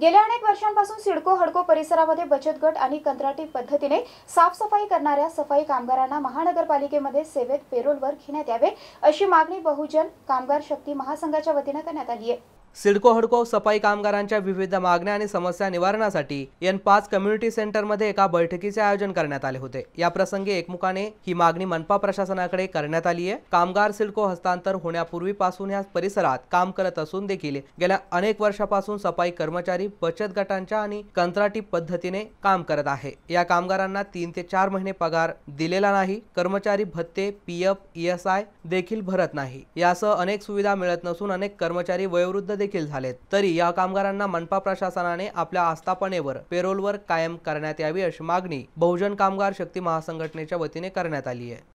गेल्या अनेक वर्षांपासून सिडको हडको परिसरामध्ये बचत गट आणि कंत्राटी पद्धतीने साफसफाई करणाऱ्या सफाई कामगारांना महानगरपालिकेमध्ये सेवेत पेरोलवर घेण्यात यावे अशी मागणी बहुजन कामगार शक्ती महासंघाच्या वतीनं करण्यात आली आहे सिडको हडको सफाई कामगारांच्या विविध मागण्या आणि समस्या निवारणासाठी एन पाच कम्युनिटी सेंटरमध्ये एका बैठकीचे आयोजन करण्यात आले होते या प्रसंगी एकमुखाने ही मागणी मनपा प्रशासनाकडे करण्यात आली आहे कामगार सिडको हस्तांतर होण्यापूर्वीपासून या परिसरात काम करत असून देखील गेल्या अनेक वर्षापासून सफाई कर्मचारी बचत गटांच्या आणि कंत्राटी पद्धतीने काम करत आहे या कामगारांना तीन ते चार महिने पगार दिलेला नाही कर्मचारी भत्ते पीएफ ईएसआय देखील भरत नाही यासह अनेक सुविधा मिळत नसून अनेक कर्मचारी वयोवृद्ध देखील झालेत तरी या कामगारांना मनपा प्रशासनाने आपल्या आस्थापनेवर पेरोलवर कायम करण्यात यावी अशी मागणी बहुजन कामगार शक्ती महासंघटनेच्या वतीने करण्यात आली आहे